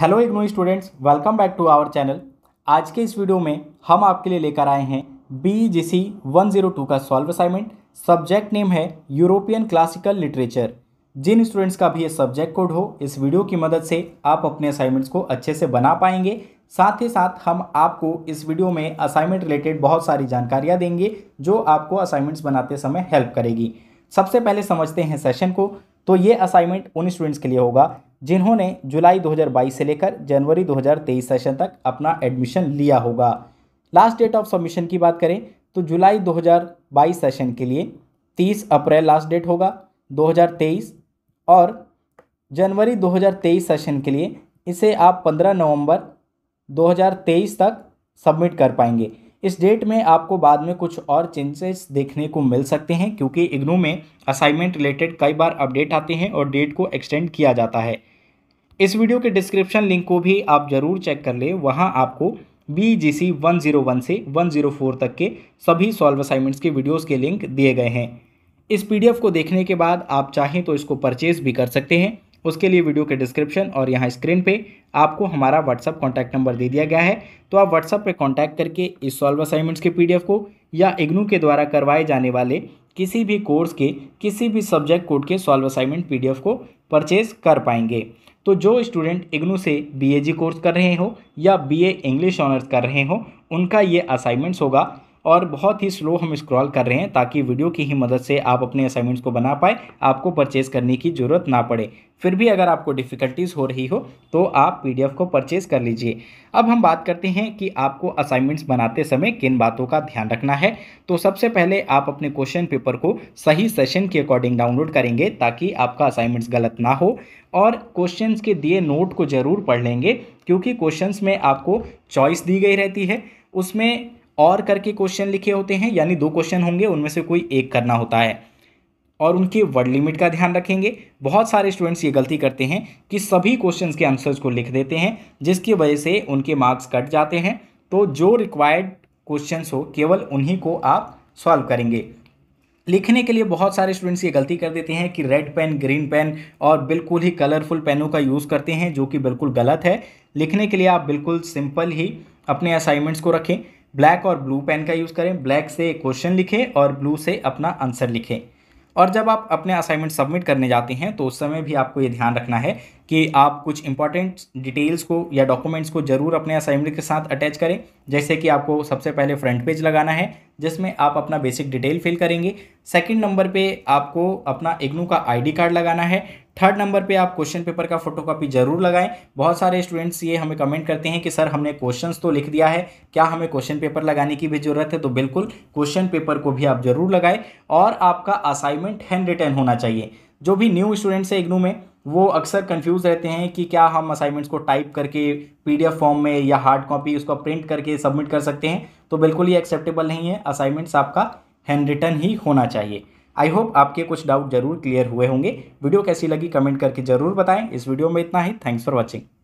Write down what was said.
hello IGNOU students welcome back to our channel आज के इस वीडियो में हम आपके लिए लेकर आए हैं B G C one zero two का सॉल्व असाइनमेंट सब्जेक्ट नेम है यूरोपियन क्लासिकल लिटरेचर जिन स्टूडेंट्स का भी ये सब्जेक्ट कोड हो इस वीडियो की मदद से आप अपने असाइनमेंट्स को अच्छे से बना पाएंगे साथ ही साथ हम आपको इस वीडियो में असाइनमेंट रिलेटेड बहुत सारी जानकारियाँ देंगे जो आपको असाइनमेंट्स बनाते समय हेल्प करेगी सबसे पहले समझते हैं सेशन को तो ये असाइनमेंट उन स्टूडेंट्स के लिए होगा जिन्होंने जुलाई 2022 से लेकर जनवरी 2023 सेशन तक अपना एडमिशन लिया होगा लास्ट डेट ऑफ सबमिशन की बात करें तो जुलाई 2022 सेशन के लिए 30 अप्रैल लास्ट डेट होगा 2023 और जनवरी 2023 सेशन के लिए इसे आप 15 नवंबर 2023 तक सबमिट कर पाएंगे इस डेट में आपको बाद में कुछ और चेंजेस देखने को मिल सकते हैं क्योंकि इग्नू में असाइनमेंट रिलेटेड कई बार अपडेट आते हैं और डेट को एक्सटेंड किया जाता है इस वीडियो के डिस्क्रिप्शन लिंक को भी आप ज़रूर चेक कर लें वहाँ आपको B G C one zero one से वन जीरो फोर तक के सभी सॉल्व असाइनमेंट्स के वीडियोज़ के लिंक दिए गए हैं इस पीडीएफ को देखने के बाद आप चाहें तो इसको परचेज़ भी कर सकते हैं उसके लिए वीडियो के डिस्क्रिप्शन और यहाँ स्क्रीन पे आपको हमारा व्हाट्सअप कॉन्टैक्ट नंबर दे दिया गया है तो आप व्हाट्सअप पर कॉन्टैक्ट करके इस सॉल्व असाइनमेंट्स के पी को या इग्नू के द्वारा करवाए जाने वाले किसी भी कोर्स के किसी भी सब्जेक्ट कोड के सॉल्व असाइनमेंट पीडीएफ को परचेज कर पाएंगे तो जो स्टूडेंट इग्नू से बीएजी कोर्स कर रहे हो या बीए इंग्लिश ऑनर्स कर रहे हो उनका ये असाइनमेंट्स होगा और बहुत ही स्लो हम स्क्रॉल कर रहे हैं ताकि वीडियो की ही मदद से आप अपने असाइनमेंट्स को बना पाए आपको परचेस करने की ज़रूरत ना पड़े फिर भी अगर आपको डिफ़िकल्टीज़ हो रही हो तो आप पीडीएफ को परचेज़ कर लीजिए अब हम बात करते हैं कि आपको असाइनमेंट्स बनाते समय किन बातों का ध्यान रखना है तो सबसे पहले आप अपने क्वेश्चन पेपर को सही सेशन के अकॉर्डिंग डाउनलोड करेंगे ताकि आपका असाइनमेंट्स गलत ना हो और क्वेश्चंस के दिए नोट को ज़रूर पढ़ लेंगे क्योंकि क्वेश्चंस में आपको चॉइस दी गई रहती है उसमें और करके क्वेश्चन लिखे होते हैं यानी दो क्वेश्चन होंगे उनमें से कोई एक करना होता है और उनके वर्ड लिमिट का ध्यान रखेंगे बहुत सारे स्टूडेंट्स ये गलती करते हैं कि सभी क्वेश्चंस के आंसर्स को लिख देते हैं जिसकी वजह से उनके मार्क्स कट जाते हैं तो जो रिक्वायर्ड क्वेश्चंस हो केवल उन्हीं को आप सॉल्व करेंगे लिखने के लिए बहुत सारे स्टूडेंट्स ये गलती कर देते हैं कि रेड पेन ग्रीन पेन और बिल्कुल ही कलरफुल पेनों का यूज़ करते हैं जो कि बिल्कुल गलत है लिखने के लिए आप बिल्कुल सिंपल ही अपने असाइनमेंट्स को रखें ब्लैक और ब्लू पेन का यूज़ करें ब्लैक से क्वेश्चन लिखें और ब्लू से अपना आंसर लिखें और जब आप अपने असाइनमेंट सबमिट करने जाते हैं तो उस समय भी आपको ये ध्यान रखना है कि आप कुछ इंपॉर्टेंट डिटेल्स को या डॉक्यूमेंट्स को ज़रूर अपने असाइनमेंट के साथ अटैच करें जैसे कि आपको सबसे पहले फ्रंट पेज लगाना है जिसमें आप अपना बेसिक डिटेल फिल करेंगे सेकंड नंबर पे आपको अपना इग्नू का आईडी कार्ड लगाना है थर्ड नंबर पे आप क्वेश्चन पेपर का फोटो कॉपी जरूर लगाएं बहुत सारे स्टूडेंट्स ये हमें कमेंट करते हैं कि सर हमने क्वेश्चंस तो लिख दिया है क्या हमें क्वेश्चन पेपर लगाने की भी ज़रूरत है तो बिल्कुल क्वेश्चन पेपर को भी आप ज़रूर लगाएं और आपका असाइनमेंट हैंड रिटर्न होना चाहिए जो भी न्यू स्टूडेंट्स है इग्नू में वो अक्सर कन्फ्यूज रहते हैं कि क्या हम असाइनमेंट्स को टाइप करके पी फॉर्म में या हार्ड कॉपी उसको प्रिंट करके सबमिट कर सकते हैं तो बिल्कुल ये एक्सेप्टेबल नहीं है असाइनमेंट्स आपका हैंड रिटर्न ही होना चाहिए आई होप आपके कुछ डाउट जरूर क्लियर हुए होंगे वीडियो कैसी लगी कमेंट करके जरूर बताएं इस वीडियो में इतना ही थैंक्स फॉर वॉचिंग